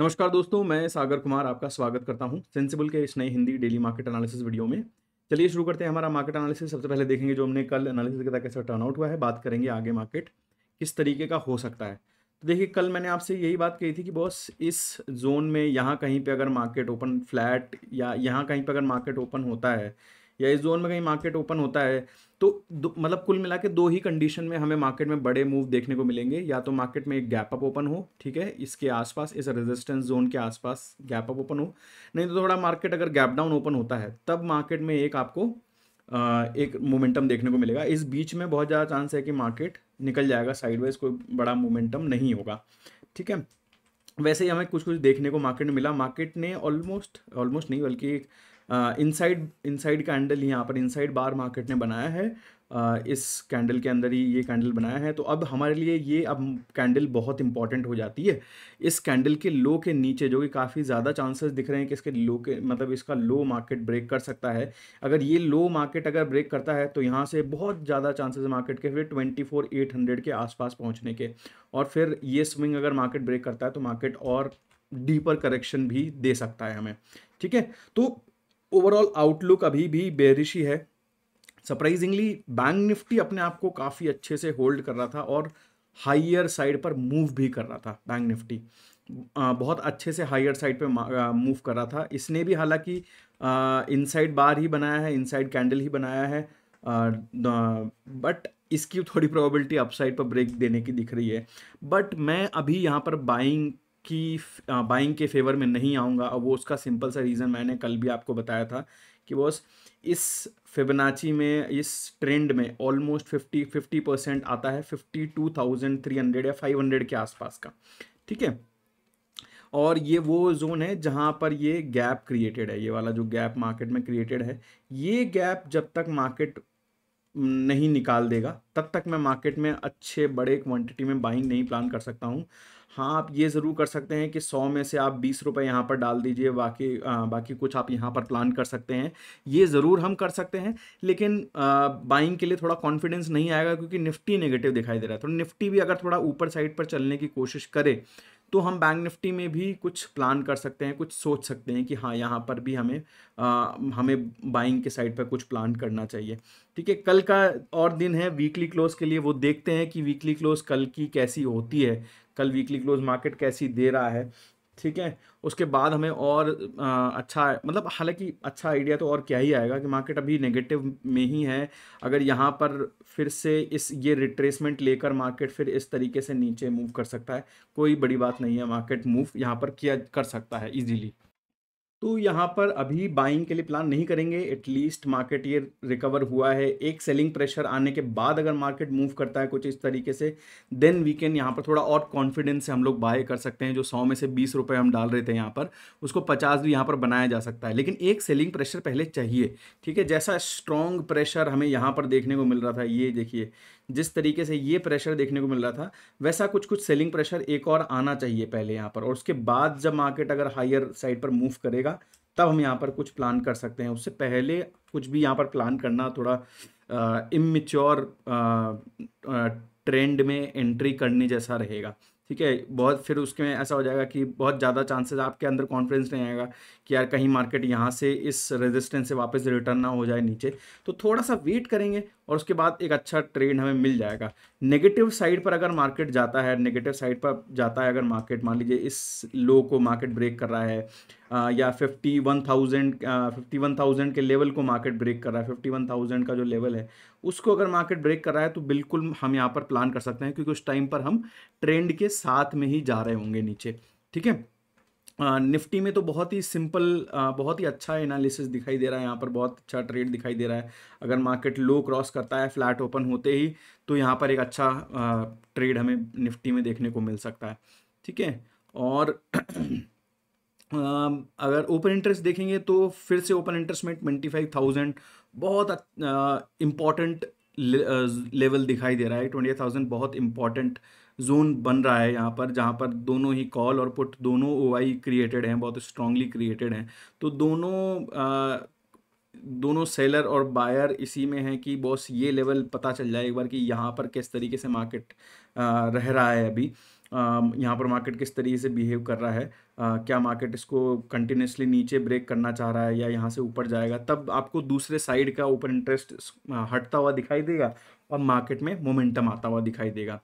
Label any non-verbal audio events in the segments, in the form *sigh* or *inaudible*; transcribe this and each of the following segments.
नमस्कार दोस्तों मैं सागर कुमार आपका स्वागत करता हूं सेंसिबल के इस नए Hindi daily market analysis video में चलिए शुरू करते हैं हमारा मार्केट एनालिसिस सबसे पहले देखेंगे जो हमने कल एनालिसिस का कैसा टर्नआउट हुआ है बात करेंगे आगे मार्केट किस तरीके का हो सकता है तो देखिए कल मैंने आपसे यही बात कही थी कि बॉस इस जोन में यहाँ कहीं पर अगर मार्केट ओपन फ्लैट या यहाँ कहीं पर अगर मार्केट ओपन होता है या इस जोन में कहीं मार्केट ओपन होता है तो मतलब कुल मिला के दो ही कंडीशन में हमें मार्केट में बड़े मूव देखने को मिलेंगे या तो मार्केट में एक गैप अप ओपन हो ठीक है इसके आसपास इस रेजिस्टेंस जोन के आसपास गैप अप ओपन हो नहीं तो थोड़ा मार्केट अगर गैप डाउन ओपन होता है तब मार्केट में एक आपको एक मोमेंटम देखने को मिलेगा इस बीच में बहुत ज़्यादा चांस है कि मार्केट निकल जाएगा साइडवाइज कोई बड़ा मोमेंटम नहीं होगा ठीक है वैसे ही हमें कुछ कुछ देखने को मार्केट में मिला मार्केट ने ऑलमोस्ट ऑलमोस्ट नहीं बल्कि एक इनसाइड इनसाइड का एंडल यहाँ पर इनसाइड बार मार्केट ने बनाया है इस कैंडल के अंदर ही ये कैंडल बनाया है तो अब हमारे लिए ये अब कैंडल बहुत इंपॉर्टेंट हो जाती है इस कैंडल के लो के नीचे जो कि काफ़ी ज़्यादा चांसेस दिख रहे हैं कि इसके लो के मतलब इसका लो मार्केट ब्रेक कर सकता है अगर ये लो मार्केट अगर ब्रेक करता है तो यहाँ से बहुत ज़्यादा चांसेस मार्केट के फिर ट्वेंटी फोर एट हंड्रेड के आसपास पहुँचने के और फिर ये स्विंग अगर मार्केट ब्रेक करता है तो मार्केट और डीपर करेक्शन भी दे सकता है हमें ठीक है तो ओवरऑल आउटलुक अभी भी बेरिश ही है सरप्राइजिंगली बैंक निफ्टी अपने आप को काफ़ी अच्छे से होल्ड कर रहा था और हाइयर साइड पर मूव भी कर रहा था बैंक निफ्टी बहुत अच्छे से हाइयर साइड पे मूव कर रहा था इसने भी हालांकि इनसाइड बार ही बनाया है इनसाइड कैंडल ही बनाया है बट इसकी थोड़ी प्रोबेबिलिटी अपसाइड पर ब्रेक देने की दिख रही है बट मैं अभी यहाँ पर बाइंग की बाइंग के फेवर में नहीं आऊँगा और वो उसका सिंपल सा रीज़न मैंने कल भी आपको बताया था कि बॉस इस फिबनाची में इस ट्रेंड में ऑलमोस्ट फिफ्टी फिफ्टी परसेंट आता है fifty two thousand three hundred या फाइव हंड्रेड के आसपास का ठीक है और ये वो जोन है जहाँ पर ये गैप क्रिएटेड है ये वाला जो गैप मार्केट में क्रिएटेड है ये गैप जब तक मार्केट नहीं निकाल देगा तब तक मैं मार्केट में अच्छे बड़े क्वांटिटी में बाइंग नहीं प्लान कर सकता हूँ हाँ आप ये ज़रूर कर सकते हैं कि सौ में से आप बीस रुपये यहाँ पर डाल दीजिए बाकी आ, बाकी कुछ आप यहाँ पर प्लान कर सकते हैं ये ज़रूर हम कर सकते हैं लेकिन बाइंग के लिए थोड़ा कॉन्फिडेंस नहीं आएगा क्योंकि निफ्टी नेगेटिव दिखाई दे रहा है तो निफ्टी भी अगर थोड़ा ऊपर साइड पर चलने की कोशिश करे तो हम बैंक निफ्टी में भी कुछ प्लान कर सकते हैं कुछ सोच सकते हैं कि हाँ यहाँ पर भी हमें आ, हमें बाइंग के साइड पर कुछ प्लान करना चाहिए ठीक है कल का और दिन है वीकली क्लोज के लिए वो देखते हैं कि वीकली क्लोज कल की कैसी होती है कल वीकली क्लोज मार्केट कैसी दे रहा है ठीक है उसके बाद हमें और आ, अच्छा मतलब हालांकि अच्छा आइडिया तो और क्या ही आएगा कि मार्केट अभी नेगेटिव में ही है अगर यहाँ पर फिर से इस ये रिट्रेसमेंट लेकर मार्केट फिर इस तरीके से नीचे मूव कर सकता है कोई बड़ी बात नहीं है मार्केट मूव यहाँ पर किया कर सकता है ईजीली तो यहाँ पर अभी बाइंग के लिए प्लान नहीं करेंगे एटलीस्ट मार्केट ये रिकवर हुआ है एक सेलिंग प्रेशर आने के बाद अगर मार्केट मूव करता है कुछ इस तरीके से देन वी कैन यहाँ पर थोड़ा और कॉन्फिडेंस से हम लोग बाय कर सकते हैं जो सौ में से बीस रुपये हम डाल रहे थे यहाँ पर उसको पचास भी यहाँ पर बनाया जा सकता है लेकिन एक सेलिंग प्रेशर पहले चाहिए ठीक है जैसा स्ट्रॉन्ग प्रेशर हमें यहाँ पर देखने को मिल रहा था ये देखिए जिस तरीके से ये प्रेशर देखने को मिल रहा था वैसा कुछ कुछ सेलिंग प्रेशर एक और आना चाहिए पहले यहाँ पर और उसके बाद जब मार्केट अगर हायर साइड पर मूव करेगा होगा तब हम यहाँ पर कुछ प्लान कर सकते हैं उससे पहले कुछ भी यहाँ पर प्लान करना थोड़ा इमेच्योर ट्रेंड में एंट्री करने जैसा रहेगा ठीक है बहुत फिर उसके में ऐसा हो जाएगा कि बहुत ज़्यादा चांसेस आपके अंदर कॉन्फिडेंस नहीं आएगा कि यार कहीं मार्केट यहाँ से इस रेजिस्टेंस से वापस रिटर्न ना हो जाए नीचे तो थोड़ा सा वेट करेंगे और उसके बाद एक अच्छा ट्रेंड हमें मिल जाएगा नेगेटिव साइड पर अगर मार्केट जाता है नेगेटिव साइड पर जाता है अगर मार्केट मान लीजिए इस लो को मार्केट ब्रेक कर रहा है आ, या fifty one thousand fifty one thousand के लेवल को मार्केट ब्रेक कर रहा है फिफ्टी वन थाउजेंड का जो लेवल है उसको अगर मार्केट ब्रेक कर रहा है तो बिल्कुल हम यहाँ पर प्लान कर सकते हैं क्योंकि उस टाइम पर हम ट्रेंड के साथ में ही जा रहे होंगे नीचे ठीक है निफ्टी में तो बहुत ही सिंपल बहुत ही अच्छा एनालिसिस दिखाई दे रहा है यहाँ पर बहुत अच्छा ट्रेड दिखाई दे रहा है अगर मार्केट लो क्रॉस करता है फ्लैट ओपन होते ही तो यहाँ पर एक अच्छा ट्रेड हमें निफ्टी में देखने को मिल सकता है ठीक है और *clears throat* अगर ओपन इंटरेस्ट देखेंगे तो फिर से ओपन इंटरेस्ट में ट्वेंटी फाइव थाउजेंड बहुत इम्पॉर्टेंट लेवल दिखाई दे रहा है ट्वेंटी थाउजेंड बहुत इम्पॉर्टेंट uh, जोन बन रहा है यहाँ पर जहाँ पर दोनों ही कॉल और पुट दोनों ओ क्रिएटेड हैं बहुत स्ट्रांगली क्रिएटेड हैं तो दोनों आ, दोनों सेलर और बायर इसी में हैं कि बॉस ये लेवल पता चल जाए एक बार कि यहाँ पर किस तरीके से मार्केट रह रहा है अभी यहाँ पर मार्केट किस तरीके से बिहेव कर रहा है आ, क्या मार्केट इसको कंटिन्यूसली नीचे ब्रेक करना चाह रहा है या यहाँ से ऊपर जाएगा तब आपको दूसरे साइड का ओपन इंटरेस्ट हटता हुआ दिखाई देगा और मार्केट में मोमेंटम आता हुआ दिखाई देगा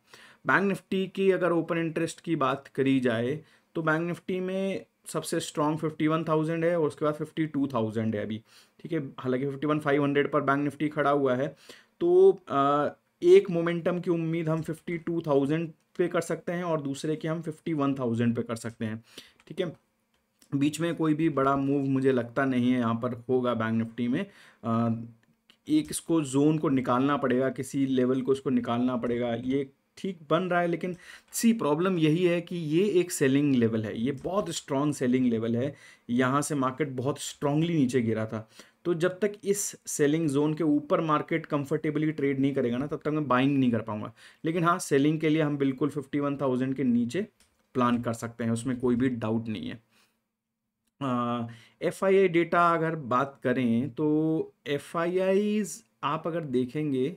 बैंक निफ्टी की अगर ओपन इंटरेस्ट की बात करी जाए तो बैंक निफ्टी में सबसे स्ट्रॉन्ग फिफ्टी वन थाउजेंड है और उसके बाद फिफ्टी टू थाउजेंड है अभी ठीक है हालांकि फिफ्टी वन फाइव हंड्रेड पर बैंक निफ्टी खड़ा हुआ है तो आ, एक मोमेंटम की उम्मीद हम फिफ्टी टू थाउजेंड पे कर सकते हैं और दूसरे की हम फिफ्टी वन थाउजेंड पे कर सकते हैं ठीक है बीच में कोई भी बड़ा मूव मुझे लगता नहीं है यहाँ पर होगा बैंक निफ्टी में आ, एक इसको जोन को निकालना पड़ेगा किसी लेवल को इसको निकालना पड़ेगा ये ठीक बन रहा है लेकिन सी प्रॉब्लम यही है कि ये एक सेलिंग लेवल है ये बहुत स्ट्रॉन्ग सेलिंग लेवल है यहाँ से मार्केट बहुत स्ट्रांगली नीचे गिरा था तो जब तक इस सेलिंग जोन के ऊपर मार्केट कंफर्टेबली ट्रेड नहीं करेगा ना तब तक मैं बाइंग नहीं कर पाऊंगा लेकिन हाँ सेलिंग के लिए हम बिल्कुल फिफ्टी वन थाउजेंड के नीचे प्लान कर सकते हैं उसमें कोई भी डाउट नहीं है एफ आई आई डेटा अगर बात करें तो एफ आई आईज आप अगर देखेंगे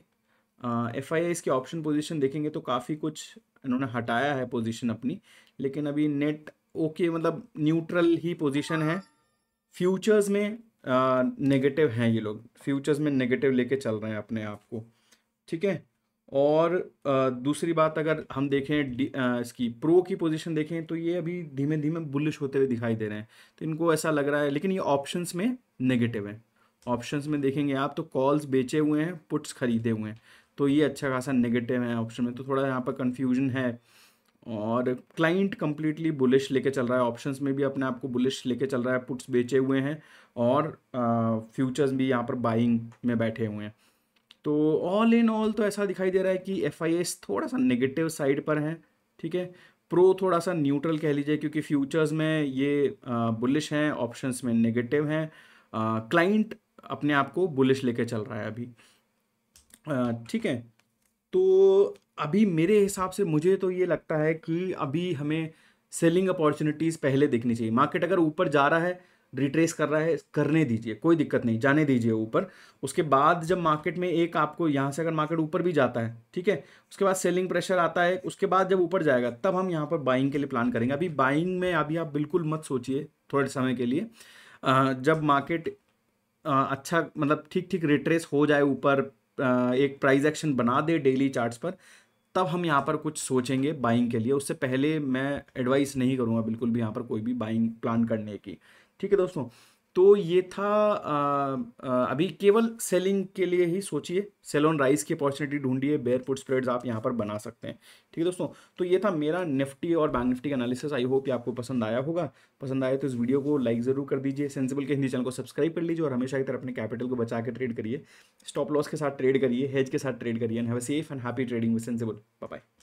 एफ आई इसकी ऑप्शन पोजीशन देखेंगे तो काफ़ी कुछ इन्होंने हटाया है पोजीशन अपनी लेकिन अभी नेट ओके okay, मतलब न्यूट्रल ही पोजीशन है फ्यूचर्स में नेगेटिव हैं ये लोग फ्यूचर्स में नेगेटिव लेके चल रहे हैं अपने आप को ठीक है और आ, दूसरी बात अगर हम देखें आ, इसकी प्रो की पोजीशन देखें तो ये अभी धीमे धीमे बुलिश होते हुए दिखाई दे रहे हैं तो इनको ऐसा लग रहा है लेकिन ये ऑप्शंस में नेगेटिव है ऑप्शंस में देखेंगे आप तो कॉल्स बेचे हुए हैं पुट्स खरीदे हुए हैं तो ये अच्छा खासा नेगेटिव है ऑप्शन में तो थोड़ा यहाँ पर कन्फ्यूजन है और क्लाइंट कम्प्लीटली बुलिश लेके चल रहा है ऑप्शंस में भी अपने आप को बुलिश लेके चल रहा है पुट्स बेचे हुए हैं और फ्यूचर्स भी यहाँ पर बाइंग में बैठे हुए हैं तो ऑल इन ऑल तो ऐसा दिखाई दे रहा है कि एफ थोड़ा सा नेगेटिव साइड पर है ठीक है प्रो थोड़ा सा न्यूट्रल कह लीजिए क्योंकि फ्यूचर्स में ये बुलिश हैं ऑप्शंस में नेगेटिव हैं क्लाइंट अपने आप को बुलिश लेके चल रहा है अभी ठीक है तो अभी मेरे हिसाब से मुझे तो ये लगता है कि अभी हमें सेलिंग अपॉर्चुनिटीज़ पहले देखनी चाहिए मार्केट अगर ऊपर जा रहा है रिट्रेस कर रहा है करने दीजिए कोई दिक्कत नहीं जाने दीजिए ऊपर उसके बाद जब मार्केट में एक आपको यहाँ से अगर मार्केट ऊपर भी जाता है ठीक है उसके बाद सेलिंग प्रेशर आता है उसके बाद जब ऊपर जाएगा तब हम यहाँ पर बाइंग के लिए प्लान करेंगे अभी बाइंग में अभी आप बिल्कुल मत सोचिए थोड़े समय के लिए जब मार्केट अच्छा मतलब ठीक ठीक रिट्रेस हो जाए ऊपर एक प्राइस एक्शन बना दे डेली चार्ट्स पर तब हम यहाँ पर कुछ सोचेंगे बाइंग के लिए उससे पहले मैं एडवाइस नहीं करूँगा बिल्कुल भी यहाँ पर कोई भी बाइंग प्लान करने की ठीक है दोस्तों तो ये था आ, आ, अभी केवल सेलिंग के लिए ही सोचिए सेल ऑन राइस की अपॉर्चुनिटी ढूंढिए बेयर फुट स्प्रेड्स आप यहाँ पर बना सकते हैं ठीक है दोस्तों तो ये था मेरा निफ्टी और बैंक निफ्टी का एनालिसिस आई होप ये आपको पसंद आया होगा पसंद आया तो इस वीडियो को लाइक ज़रूर कर दीजिए सेंसिबल के हिंदी चैनल को सब्सक्राइब कर लीजिए और हमेशा की तरह अपने कैपिटल को बचा के ट्रेड करिए स्टॉप लॉस के साथ ट्रेड करिए हेज के साथ ट्रेड करिए and have safe and happy trading with Sensibull bye